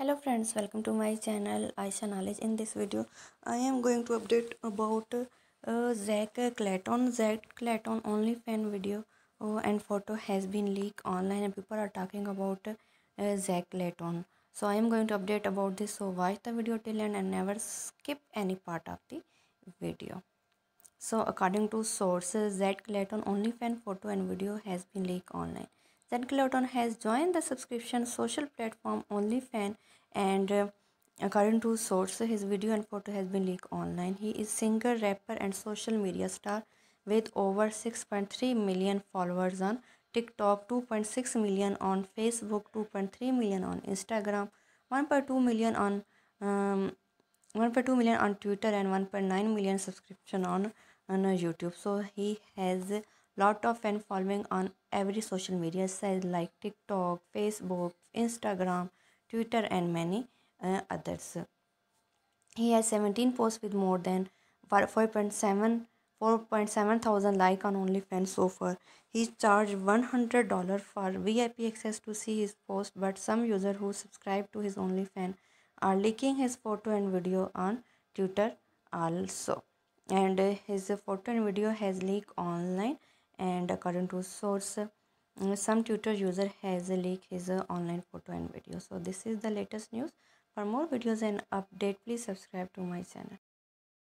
hello friends welcome to my channel Aisha knowledge in this video I am going to update about uh, Zach Clayton Zach Clayton only fan video uh, and photo has been leaked online and people are talking about uh, Zach Clayton so I am going to update about this so watch the video till end and never skip any part of the video so according to sources Zach Clayton only fan photo and video has been leaked online Zencloton has joined the subscription social platform OnlyFans and uh, according to source, his video and photo has been leaked online. He is singer, rapper and social media star with over 6.3 million followers on TikTok, 2.6 million on Facebook, 2.3 million on Instagram, 1.2 million on um, 1.2 million on Twitter and 1.9 million subscription on on uh, YouTube. So he has lot of fan following on every social media site like TikTok, Facebook, Instagram, Twitter and many uh, others. He has 17 posts with more than 4.7 4.7 thousand like on OnlyFans so far. He charged $100 for VIP access to see his post but some users who subscribe to his OnlyFans are leaking his photo and video on Twitter also. And his photo and video has leaked online and according to source uh, some twitter user has leaked his uh, online photo and video so this is the latest news for more videos and update please subscribe to my channel